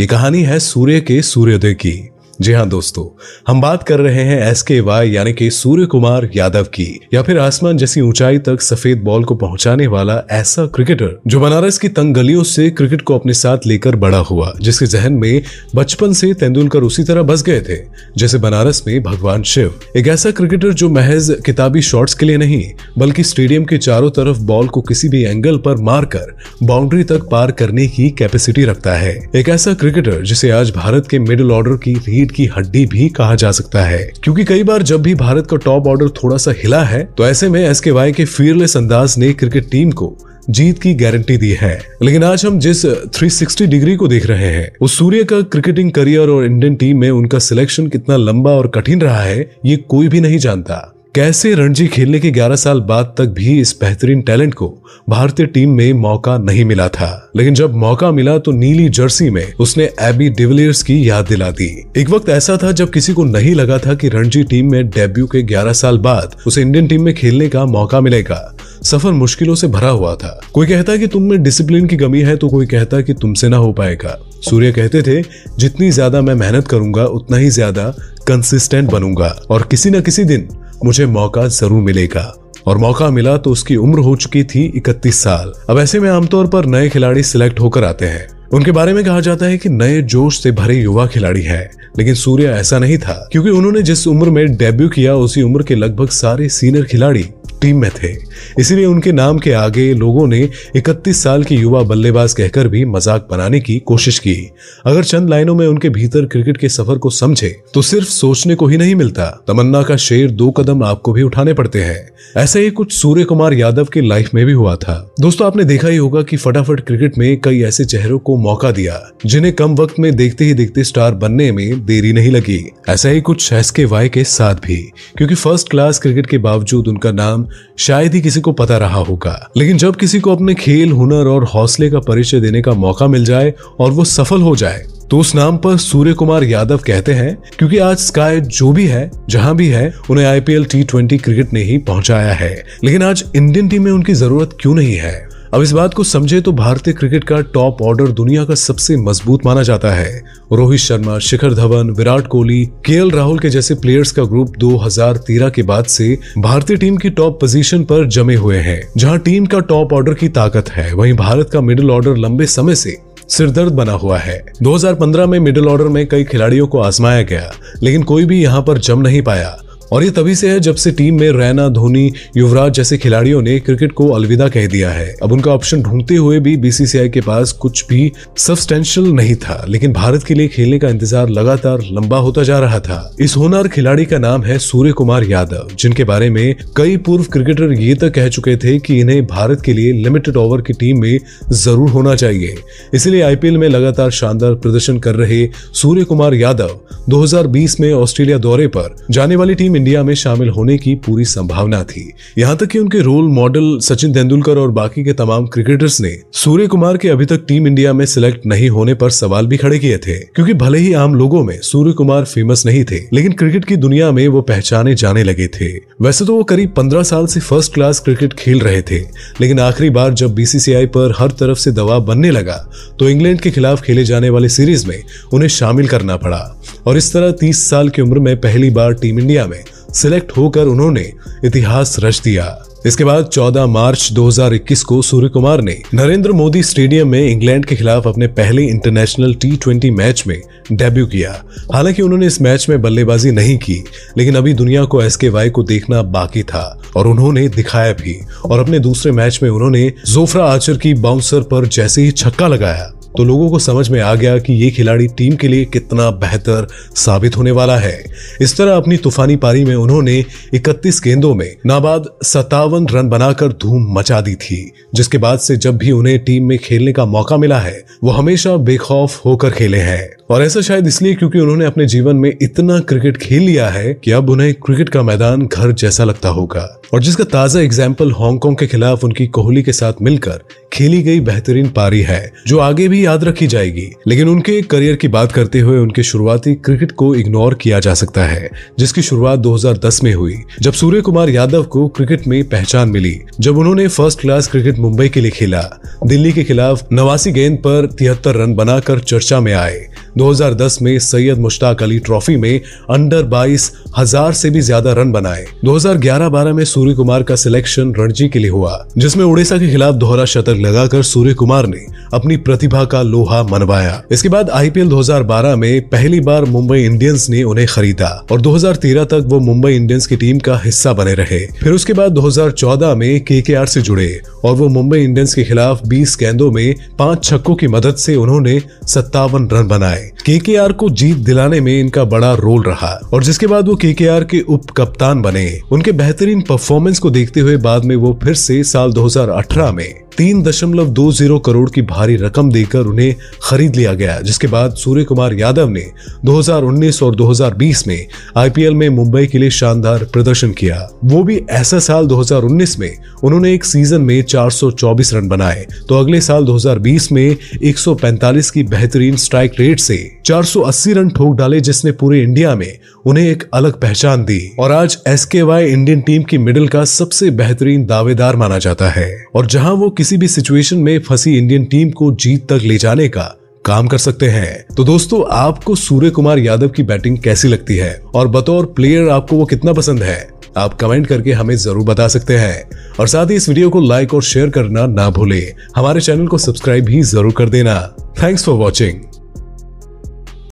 ये कहानी है सूर्य के सूर्योदय की जी हाँ दोस्तों हम बात कर रहे हैं एस के वाई यानी कि सूर्य कुमार यादव की या फिर आसमान जैसी ऊंचाई तक सफेद बॉल को पहुंचाने वाला ऐसा क्रिकेटर जो बनारस की तंग गलियों से क्रिकेट को अपने साथ लेकर बड़ा हुआ जिसके जहन में बचपन से तेंदुलकर उसी तरह बस गए थे जैसे बनारस में भगवान शिव एक ऐसा क्रिकेटर जो महज किताबी शॉट्स के लिए नहीं बल्कि स्टेडियम के चारों तरफ बॉल को किसी भी एंगल पर मारकर बाउंड्री तक पार करने की कैपेसिटी रखता है एक ऐसा क्रिकेटर जिसे आज भारत के मिडिल ऑर्डर की रीड की हड्डी भी कहा जा सकता है क्योंकि कई बार जब भी भारत का टॉप ऑर्डर थोड़ा सा हिला है तो ऐसे में एस के वाई के फीरलेस अंदाज ने क्रिकेट टीम को जीत की गारंटी दी है लेकिन आज हम जिस 360 डिग्री को देख रहे हैं उस सूर्य का क्रिकेटिंग करियर और इंडियन टीम में उनका सिलेक्शन कितना लंबा और कठिन रहा है ये कोई भी नहीं जानता कैसे रणजी खेलने के 11 साल बाद तक भी इस बेहतरीन टैलेंट को भारतीय टीम में मौका नहीं मिला था लेकिन जब मौका मिला तो नीली जर्सी में उसने एबी डिविलियर्स की याद दिला दी एक वक्त ऐसा था जब किसी को नहीं लगा था कि रणजी टीम में डेब्यू के 11 साल बाद उसे इंडियन टीम में खेलने का मौका मिलेगा सफर मुश्किलों से भरा हुआ था कोई कहता कि तुम में डिसिप्लिन की कमी है तो कोई कहता कि तुमसे ना हो पाएगा सूर्य कहते थे जितनी ज्यादा मैं मेहनत करूंगा उतना ही ज्यादा कंसिस्टेंट बनूंगा और किसी न किसी दिन मुझे मौका जरूर मिलेगा और मौका मिला तो उसकी उम्र हो चुकी थी इकतीस साल अब ऐसे में आमतौर पर नए खिलाड़ी सिलेक्ट होकर आते हैं उनके बारे में कहा जाता है कि नए जोश से भरे युवा खिलाड़ी हैं लेकिन सूर्य ऐसा नहीं था क्योंकि उन्होंने जिस उम्र में डेब्यू किया उसी उम्र के लगभग सारे सीनियर खिलाड़ी टीम में थे इसीलिए उनके नाम के आगे लोगों ने 31 साल के युवा बल्लेबाज कहकर भी मजाक बनाने की कोशिश की अगर चंद लाइनों में उनके भीतर क्रिकेट के सफर को समझे तो सिर्फ सोचने को ही नहीं मिलता तमन्ना का शेर दो कदम आपको भी उठाने पड़ते हैं ऐसा ही कुछ सूर्य कुमार यादव के लाइफ में भी हुआ था दोस्तों आपने देखा ही होगा की फटाफट क्रिकेट में कई ऐसे चेहरों को मौका दिया जिन्हें कम वक्त में देखते ही देखते स्टार बनने में देरी नहीं लगी ऐसा ही कुछ एस के वाई के साथ भी क्योंकि फर्स्ट क्लास क्रिकेट के बावजूद उनका नाम शायद ही किसी को पता रहा होगा लेकिन जब किसी को अपने खेल हुनर और हौसले का परिचय देने का मौका मिल जाए और वो सफल हो जाए तो उस नाम पर सूर्य कुमार यादव कहते हैं क्योंकि आज स्काई जो भी है जहां भी है उन्हें आईपीएल टी ट्वेंटी क्रिकेट ने ही पहुंचाया है लेकिन आज इंडियन टीम में उनकी जरूरत क्यों नहीं है अब इस बात को समझे तो भारतीय क्रिकेट का टॉप ऑर्डर दुनिया का सबसे मजबूत माना जाता है रोहित शर्मा शिखर धवन विराट कोहली के राहुल के जैसे प्लेयर्स का ग्रुप 2013 के बाद से भारतीय टीम की टॉप पोजीशन पर जमे हुए हैं जहां टीम का टॉप ऑर्डर की ताकत है वहीं भारत का मिडिल ऑर्डर लंबे समय से सिरदर्द बना हुआ है 2015 में मिडिल ऑर्डर में कई खिलाड़ियों को आजमाया गया लेकिन कोई भी यहाँ पर जम नहीं पाया और ये तभी से है जब से टीम में रैना धोनी युवराज जैसे खिलाड़ियों ने क्रिकेट को अलविदा कह दिया है अब उनका ऑप्शन ढूंढते हुए भी बीसीसीआई के पास कुछ भी सब्सटेंशियल नहीं था लेकिन भारत के लिए खेलने का इंतजार लगातार लंबा होता जा रहा था इस होनार खिलाड़ी का नाम है सूर्य कुमार यादव जिनके बारे में कई पूर्व क्रिकेटर ये तक तो कह चुके थे कि इन्हें भारत के लिए लिमिटेड ओवर की टीम में जरूर होना चाहिए इसलिए आईपीएल में लगातार शानदार प्रदर्शन कर रहे सूर्य कुमार यादव दो में ऑस्ट्रेलिया दौरे पर जाने वाली टीम इंडिया में शामिल होने की पूरी संभावना थी यहाँ तक कि उनके रोल मॉडल सचिन तेंदुलकर और बाकी के तमाम क्रिकेटर्स ने सूर्य कुमार के अभी तक टीम इंडिया में सिलेक्ट नहीं होने पर सवाल भी खड़े किए थे क्योंकि भले ही आम लोगों में सूर्य कुमार फेमस नहीं थे लेकिन क्रिकेट की दुनिया में वो पहचाने जाने लगे थे वैसे तो वो करीब पंद्रह साल से फर्स्ट क्लास क्रिकेट खेल रहे थे लेकिन आखिरी बार जब बीसीसीआई पर हर तरफ से दबाव बनने लगा तो इंग्लैंड के खिलाफ खेले जाने वाले सीरीज में उन्हें शामिल करना पड़ा और इस तरह तीस साल की उम्र में पहली बार टीम इंडिया में सिलेक्ट होकर उन्होंने इतिहास रच दिया इसके बाद 14 मार्च 2021 को सूर्य कुमार ने नरेंद्र मोदी स्टेडियम में इंग्लैंड के खिलाफ अपने पहले इंटरनेशनल टी मैच में डेब्यू किया हालांकि उन्होंने इस मैच में बल्लेबाजी नहीं की लेकिन अभी दुनिया को एस वाई को देखना बाकी था और उन्होंने दिखाया भी और अपने दूसरे मैच में उन्होंने जोफ्रा आचर की बाउंसर पर जैसे ही छक्का लगाया तो लोगों को समझ में आ गया कि ये खिलाड़ी टीम के लिए कितना बेहतर साबित होने वाला है इस तरह अपनी तूफानी पारी में उन्होंने 31 गेंदों में नाबाद सत्तावन रन बनाकर धूम मचा दी थी जिसके बाद से जब भी उन्हें टीम में खेलने का मौका मिला है वो हमेशा बेखौफ होकर खेले हैं और ऐसा शायद इसलिए क्योंकि उन्होंने अपने जीवन में इतना क्रिकेट खेल लिया है कि अब उन्हें क्रिकेट का मैदान घर जैसा लगता होगा और जिसका ताजा एग्जाम्पल हांगकांग के खिलाफ उनकी कोहली के साथ मिलकर खेली गई बेहतरीन पारी है जो आगे भी याद रखी जाएगी लेकिन उनके करियर की बात करते हुए उनके शुरुआती क्रिकेट को इग्नोर किया जा सकता है जिसकी शुरुआत 2010 में हुई जब सूर्य कुमार यादव को क्रिकेट में पहचान मिली जब उन्होंने फर्स्ट क्लास क्रिकेट मुंबई के लिए खेला दिल्ली के खिलाफ नवासी गेंद पर तिहत्तर रन बनाकर चर्चा में आए 2010 में सैयद मुश्ताक अली ट्रॉफी में अंडर बाईस हजार से भी ज्यादा रन बनाए 2011-12 में सूर्य कुमार का सिलेक्शन रणजी के लिए हुआ जिसमें उड़ीसा के खिलाफ दोहरा शतक लगाकर सूर्य कुमार ने अपनी प्रतिभा का लोहा मनवाया इसके बाद आईपीएल 2012 में पहली बार मुंबई इंडियंस ने उन्हें खरीदा और 2013 तक वो मुंबई इंडियंस की टीम का हिस्सा बने रहे फिर उसके बाद 2014 में के से जुड़े और वो मुंबई इंडियंस के खिलाफ 20 गेंदों में पांच छक्कों की मदद से उन्होंने सत्तावन रन बनाए केकेआर को जीत दिलाने में इनका बड़ा रोल रहा और जिसके बाद वो केकेआर के उप कप्तान बने उनके बेहतरीन परफॉर्मेंस को देखते हुए बाद में वो फिर से साल 2018 में तीन दशमलव दो जीरो करोड़ की भारी रकम देकर उन्हें खरीद लिया गया जिसके बाद सूर्य कुमार यादव ने 2019 और 2020 में आईपीएल में मुंबई के लिए शानदार प्रदर्शन किया वो भी ऐसा साल 2019 में उन्होंने एक सीजन में 424 रन बनाए तो अगले साल 2020 में 145 की बेहतरीन स्ट्राइक रेट से 480 रन ठोक डाले जिसने पूरे इंडिया में उन्हें एक अलग पहचान दी और आज एस इंडियन टीम की मिडिल का सबसे बेहतरीन दावेदार माना जाता है और जहां वो किसी भी सिचुएशन में फंसी इंडियन टीम को जीत तक ले जाने का काम कर सकते हैं तो दोस्तों आपको सूर्य कुमार यादव की बैटिंग कैसी लगती है और बतौर प्लेयर आपको वो कितना पसंद है आप कमेंट करके हमें जरूर बता सकते हैं और साथ ही इस वीडियो को लाइक और शेयर करना ना भूले हमारे चैनल को सब्सक्राइब भी जरूर कर देना थैंक्स फॉर वॉचिंग